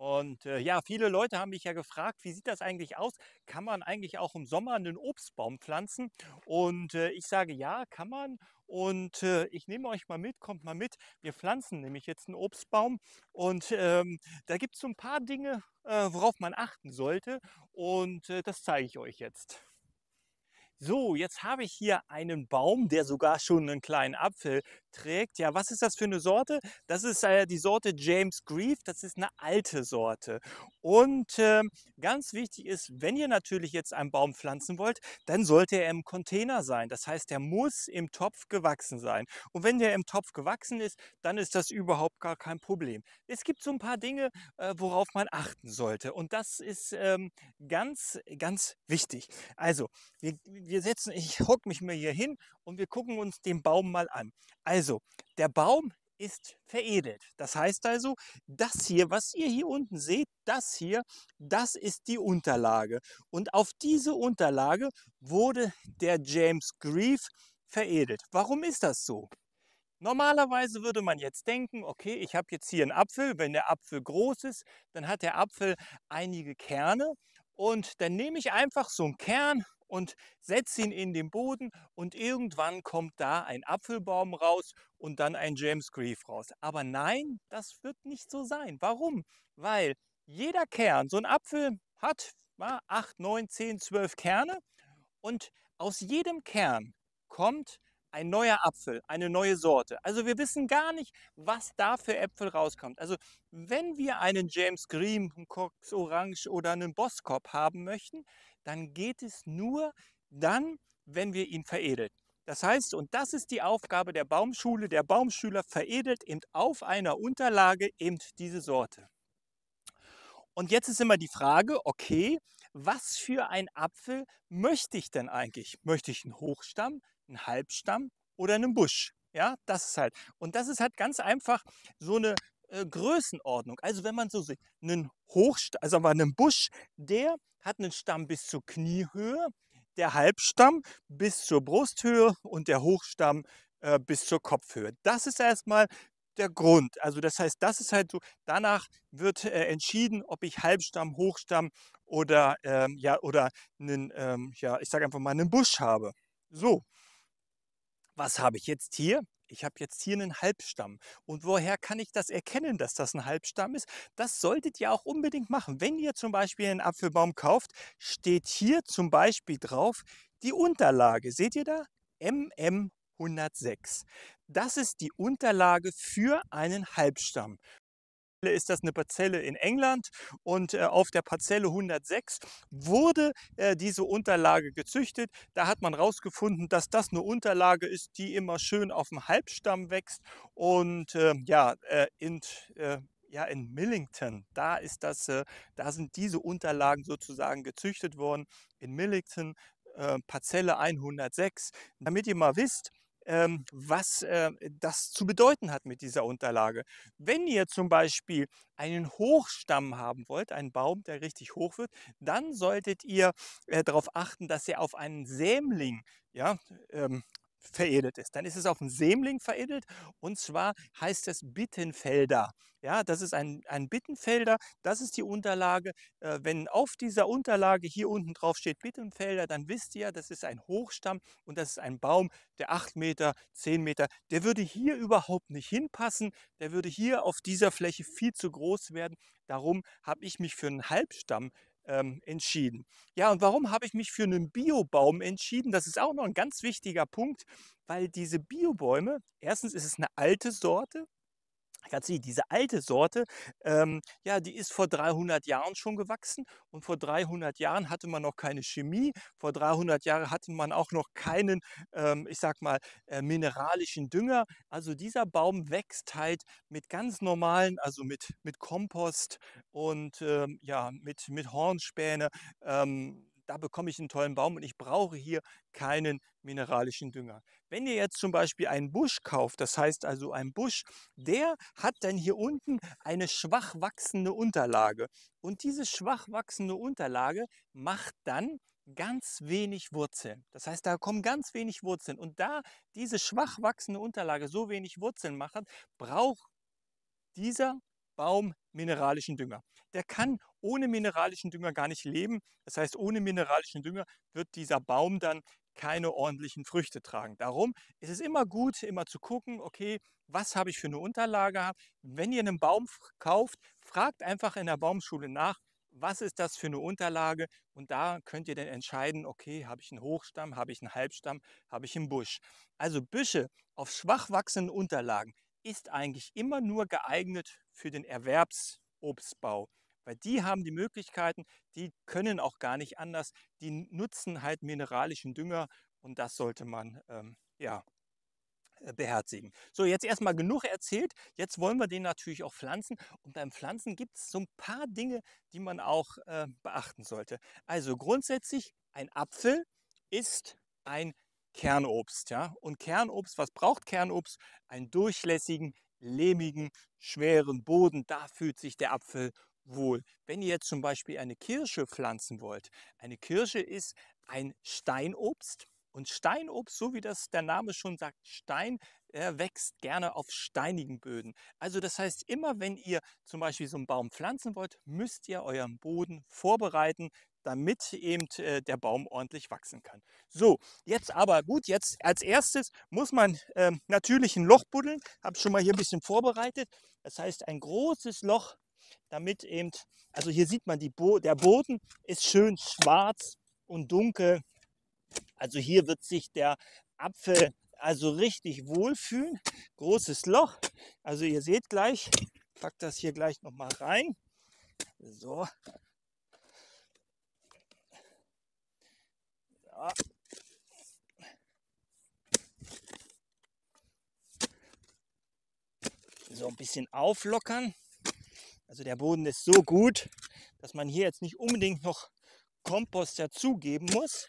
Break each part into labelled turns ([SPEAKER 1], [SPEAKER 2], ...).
[SPEAKER 1] Und äh, ja, viele Leute haben mich ja gefragt, wie sieht das eigentlich aus? Kann man eigentlich auch im Sommer einen Obstbaum pflanzen? Und äh, ich sage ja, kann man. Und äh, ich nehme euch mal mit, kommt mal mit. Wir pflanzen nämlich jetzt einen Obstbaum. Und ähm, da gibt es so ein paar Dinge, äh, worauf man achten sollte. Und äh, das zeige ich euch jetzt so, jetzt habe ich hier einen Baum, der sogar schon einen kleinen Apfel trägt. Ja, was ist das für eine Sorte? Das ist äh, die Sorte James Grief. Das ist eine alte Sorte. Und äh, ganz wichtig ist, wenn ihr natürlich jetzt einen Baum pflanzen wollt, dann sollte er im Container sein. Das heißt, er muss im Topf gewachsen sein. Und wenn der im Topf gewachsen ist, dann ist das überhaupt gar kein Problem. Es gibt so ein paar Dinge, äh, worauf man achten sollte. Und das ist ähm, ganz, ganz wichtig. Also, wir, wir setzen, ich hock mich mal hier hin und wir gucken uns den Baum mal an. Also, der Baum ist veredelt. Das heißt also, das hier, was ihr hier unten seht, das hier, das ist die Unterlage. Und auf diese Unterlage wurde der James Grief veredelt. Warum ist das so? Normalerweise würde man jetzt denken, okay, ich habe jetzt hier einen Apfel, wenn der Apfel groß ist, dann hat der Apfel einige Kerne und dann nehme ich einfach so einen Kern und setze ihn in den Boden und irgendwann kommt da ein Apfelbaum raus und dann ein James Grief raus. Aber nein, das wird nicht so sein. Warum? Weil jeder Kern, so ein Apfel hat 8, 9, 10, 12 Kerne und aus jedem Kern kommt ein neuer Apfel, eine neue Sorte. Also wir wissen gar nicht, was da für Äpfel rauskommt. Also wenn wir einen James Green, einen Cox Orange oder einen Boskop haben möchten, dann geht es nur dann, wenn wir ihn veredeln. Das heißt, und das ist die Aufgabe der Baumschule, der Baumschüler veredelt eben auf einer Unterlage eben diese Sorte. Und jetzt ist immer die Frage, okay, was für ein Apfel möchte ich denn eigentlich? Möchte ich einen Hochstamm, einen Halbstamm oder einen Busch? Ja, das ist halt. Und das ist halt ganz einfach so eine äh, Größenordnung. Also wenn man so sieht, einen Hochstamm, also einen Busch, der hat einen Stamm bis zur Kniehöhe, der Halbstamm bis zur Brusthöhe und der Hochstamm äh, bis zur Kopfhöhe. Das ist erstmal der Grund. Also das heißt, das ist halt so, danach wird äh, entschieden, ob ich Halbstamm, Hochstamm oder, ähm, ja, oder einen, ähm, ja, ich sage einfach mal einen Busch habe. So, was habe ich jetzt hier? ich habe jetzt hier einen Halbstamm. Und woher kann ich das erkennen, dass das ein Halbstamm ist? Das solltet ihr auch unbedingt machen. Wenn ihr zum Beispiel einen Apfelbaum kauft, steht hier zum Beispiel drauf die Unterlage. Seht ihr da? MM 106. Das ist die Unterlage für einen Halbstamm ist das eine Parzelle in England und äh, auf der Parzelle 106 wurde äh, diese Unterlage gezüchtet. Da hat man herausgefunden, dass das eine Unterlage ist, die immer schön auf dem Halbstamm wächst und ähm, äh, ja, in, äh, ja, in Millington, da ist das, äh, da sind diese Unterlagen sozusagen gezüchtet worden in Millington, äh, Parzelle 106. Damit ihr mal wisst, ähm, was ähm, das zu bedeuten hat mit dieser Unterlage. Wenn ihr zum Beispiel einen Hochstamm haben wollt, einen Baum, der richtig hoch wird, dann solltet ihr äh, darauf achten, dass ihr auf einen Sämling ja, ähm, veredelt ist. Dann ist es auf dem Sämling veredelt und zwar heißt es Bittenfelder. Ja, das ist ein, ein Bittenfelder, das ist die Unterlage. Äh, wenn auf dieser Unterlage hier unten drauf steht Bittenfelder, dann wisst ihr, das ist ein Hochstamm und das ist ein Baum, der 8 Meter, 10 Meter, der würde hier überhaupt nicht hinpassen, der würde hier auf dieser Fläche viel zu groß werden. Darum habe ich mich für einen Halbstamm ähm, entschieden. Ja, und warum habe ich mich für einen Biobaum entschieden? Das ist auch noch ein ganz wichtiger Punkt, weil diese Biobäume, erstens ist es eine alte Sorte, Ganz sicher, diese alte Sorte, ähm, ja, die ist vor 300 Jahren schon gewachsen und vor 300 Jahren hatte man noch keine Chemie, vor 300 Jahren hatte man auch noch keinen, ähm, ich sag mal, äh, mineralischen Dünger. Also dieser Baum wächst halt mit ganz normalen, also mit, mit Kompost und ähm, ja, mit, mit Hornspäne. Ähm, da bekomme ich einen tollen Baum und ich brauche hier keinen mineralischen Dünger. Wenn ihr jetzt zum Beispiel einen Busch kauft, das heißt also ein Busch, der hat dann hier unten eine schwach wachsende Unterlage. Und diese schwach wachsende Unterlage macht dann ganz wenig Wurzeln. Das heißt, da kommen ganz wenig Wurzeln. Und da diese schwach wachsende Unterlage so wenig Wurzeln macht, braucht dieser Baum mineralischen Dünger. Der kann ohne mineralischen Dünger gar nicht leben. Das heißt, ohne mineralischen Dünger wird dieser Baum dann keine ordentlichen Früchte tragen. Darum ist es immer gut, immer zu gucken, okay, was habe ich für eine Unterlage? Wenn ihr einen Baum kauft, fragt einfach in der Baumschule nach, was ist das für eine Unterlage? Und da könnt ihr dann entscheiden, okay, habe ich einen Hochstamm, habe ich einen Halbstamm, habe ich einen Busch. Also Büsche auf schwach wachsenden Unterlagen ist eigentlich immer nur geeignet für den Erwerbsobstbau. Weil die haben die Möglichkeiten, die können auch gar nicht anders. Die nutzen halt mineralischen Dünger und das sollte man ähm, ja, äh, beherzigen. So, jetzt erstmal genug erzählt. Jetzt wollen wir den natürlich auch pflanzen. Und beim Pflanzen gibt es so ein paar Dinge, die man auch äh, beachten sollte. Also grundsätzlich, ein Apfel ist ein Kernobst. Ja? Und Kernobst, was braucht Kernobst? Einen durchlässigen, lehmigen, schweren Boden. Da fühlt sich der Apfel wohl. Wenn ihr jetzt zum Beispiel eine Kirsche pflanzen wollt, eine Kirsche ist ein Steinobst. Und Steinobst, so wie das der Name schon sagt, Stein, er äh, wächst gerne auf steinigen Böden. Also das heißt, immer wenn ihr zum Beispiel so einen Baum pflanzen wollt, müsst ihr euren Boden vorbereiten, damit eben äh, der Baum ordentlich wachsen kann. So, jetzt aber gut, jetzt als erstes muss man ähm, natürlich ein Loch buddeln. Habe schon mal hier ein bisschen vorbereitet. Das heißt, ein großes Loch, damit eben, also hier sieht man, die Bo der Boden ist schön schwarz und dunkel. Also hier wird sich der Apfel also richtig wohlfühlen. Großes Loch. Also ihr seht gleich, ich pack das hier gleich nochmal rein. So, Ah. So ein bisschen auflockern. Also der Boden ist so gut, dass man hier jetzt nicht unbedingt noch Kompost dazugeben muss.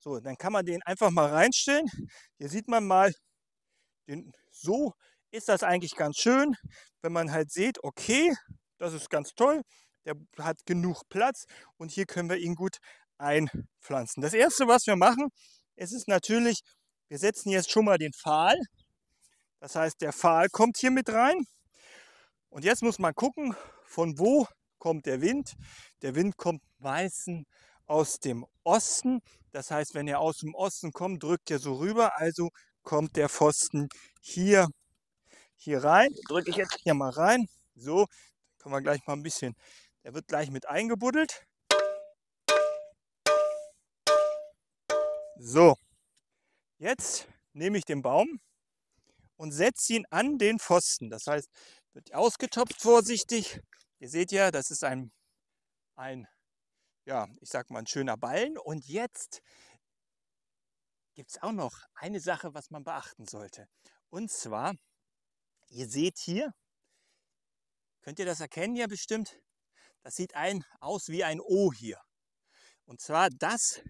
[SPEAKER 1] So, dann kann man den einfach mal reinstellen. Hier sieht man mal, den, so ist das eigentlich ganz schön, wenn man halt sieht, okay, das ist ganz toll, der hat genug Platz und hier können wir ihn gut einpflanzen. Das erste, was wir machen, es ist natürlich, wir setzen jetzt schon mal den Pfahl. Das heißt, der Pfahl kommt hier mit rein. Und jetzt muss man gucken, von wo kommt der Wind. Der Wind kommt meistens aus dem Osten. Das heißt, wenn er aus dem Osten kommt, drückt er so rüber. Also kommt der Pfosten hier, hier rein. Drücke ich jetzt hier mal rein. So, können wir gleich mal ein bisschen der wird gleich mit eingebuddelt. So, jetzt nehme ich den Baum und setze ihn an den Pfosten. Das heißt, wird ausgetopft vorsichtig. Ihr seht ja, das ist ein, ein ja, ich sag mal, ein schöner Ballen. Und jetzt gibt es auch noch eine Sache, was man beachten sollte. Und zwar, ihr seht hier, könnt ihr das erkennen ja bestimmt, das sieht ein, aus wie ein O hier. Und zwar das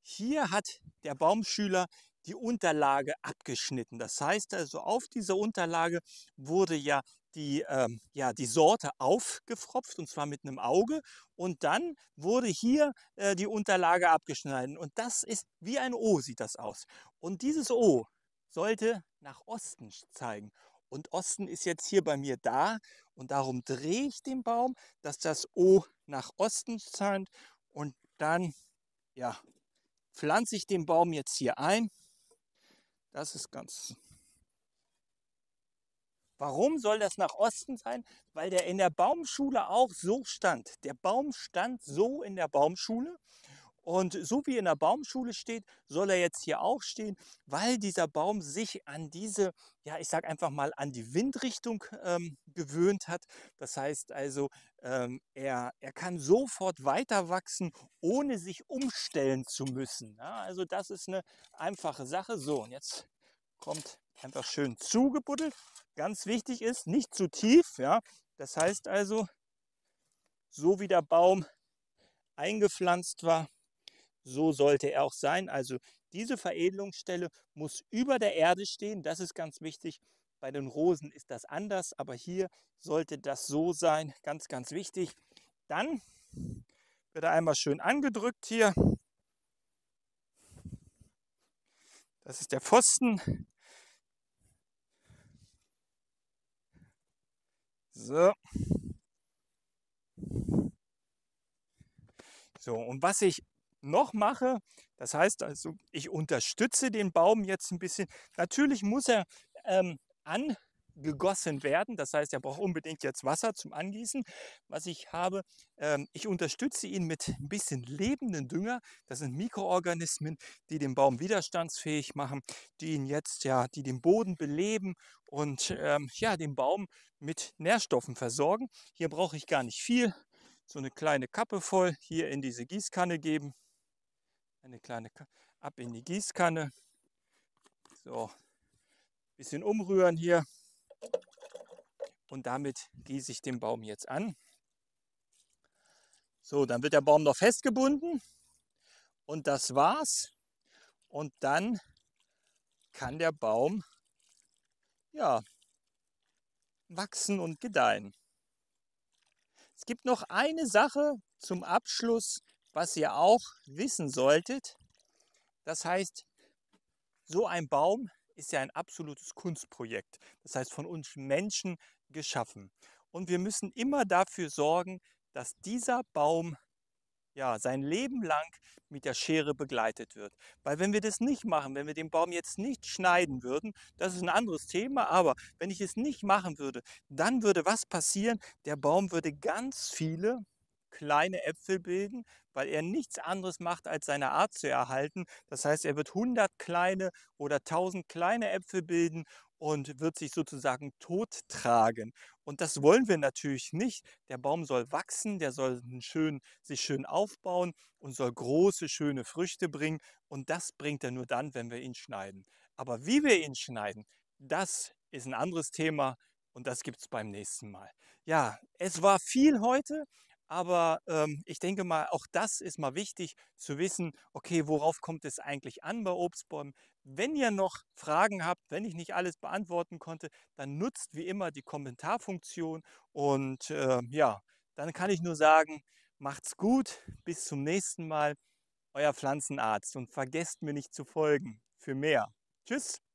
[SPEAKER 1] hier hat der Baumschüler die Unterlage abgeschnitten. Das heißt also, auf dieser Unterlage wurde ja die, ähm, ja, die Sorte aufgefropft und zwar mit einem Auge und dann wurde hier äh, die Unterlage abgeschnitten und das ist wie ein O sieht das aus. Und dieses O sollte nach Osten zeigen und Osten ist jetzt hier bei mir da. Und darum drehe ich den Baum, dass das O nach Osten zeigt. Und dann, ja, pflanze ich den Baum jetzt hier ein. Das ist ganz. Warum soll das nach Osten sein? Weil der in der Baumschule auch so stand. Der Baum stand so in der Baumschule. Und so wie in der Baumschule steht, soll er jetzt hier auch stehen, weil dieser Baum sich an diese, ja, ich sage einfach mal, an die Windrichtung ähm, gewöhnt hat. Das heißt also, ähm, er, er kann sofort weiter wachsen, ohne sich umstellen zu müssen. Ja, ne? also das ist eine einfache Sache. So, und jetzt kommt einfach schön zugebuddelt. Ganz wichtig ist, nicht zu tief. Ja? Das heißt also, so wie der Baum eingepflanzt war, so sollte er auch sein. Also diese Veredelungsstelle muss über der Erde stehen, das ist ganz wichtig. Bei den Rosen ist das anders, aber hier sollte das so sein, ganz, ganz wichtig. Dann wird er einmal schön angedrückt hier. Das ist der Pfosten. So. So, und was ich noch mache. Das heißt also, ich unterstütze den Baum jetzt ein bisschen. Natürlich muss er ähm, angegossen werden. Das heißt, er braucht unbedingt jetzt Wasser zum Angießen. Was ich habe, ähm, ich unterstütze ihn mit ein bisschen lebenden Dünger. Das sind Mikroorganismen, die den Baum widerstandsfähig machen, die ihn jetzt ja, die den Boden beleben und ähm, ja, den Baum mit Nährstoffen versorgen. Hier brauche ich gar nicht viel. So eine kleine Kappe voll hier in diese Gießkanne geben, eine kleine ab in die Gießkanne. So, ein bisschen umrühren hier. Und damit gieße ich den Baum jetzt an. So, dann wird der Baum noch festgebunden. Und das war's. Und dann kann der Baum ja, wachsen und gedeihen. Es gibt noch eine Sache zum Abschluss, was ihr auch wissen solltet. Das heißt, so ein Baum ist ja ein absolutes Kunstprojekt. Das heißt, von uns Menschen geschaffen. Und wir müssen immer dafür sorgen, dass dieser Baum ja, sein Leben lang mit der Schere begleitet wird. Weil wenn wir das nicht machen, wenn wir den Baum jetzt nicht schneiden würden, das ist ein anderes Thema, aber wenn ich es nicht machen würde, dann würde was passieren? Der Baum würde ganz viele kleine Äpfel bilden, weil er nichts anderes macht, als seine Art zu erhalten. Das heißt, er wird 100 kleine oder 1000 kleine Äpfel bilden und wird sich sozusagen tot tragen. Und das wollen wir natürlich nicht. Der Baum soll wachsen, der soll schön, sich schön aufbauen und soll große, schöne Früchte bringen. Und das bringt er nur dann, wenn wir ihn schneiden. Aber wie wir ihn schneiden, das ist ein anderes Thema und das gibt es beim nächsten Mal. Ja, es war viel heute, aber ähm, ich denke mal, auch das ist mal wichtig zu wissen, okay, worauf kommt es eigentlich an bei Obstbäumen? Wenn ihr noch Fragen habt, wenn ich nicht alles beantworten konnte, dann nutzt wie immer die Kommentarfunktion. Und äh, ja, dann kann ich nur sagen, macht's gut, bis zum nächsten Mal, euer Pflanzenarzt. Und vergesst mir nicht zu folgen für mehr. Tschüss.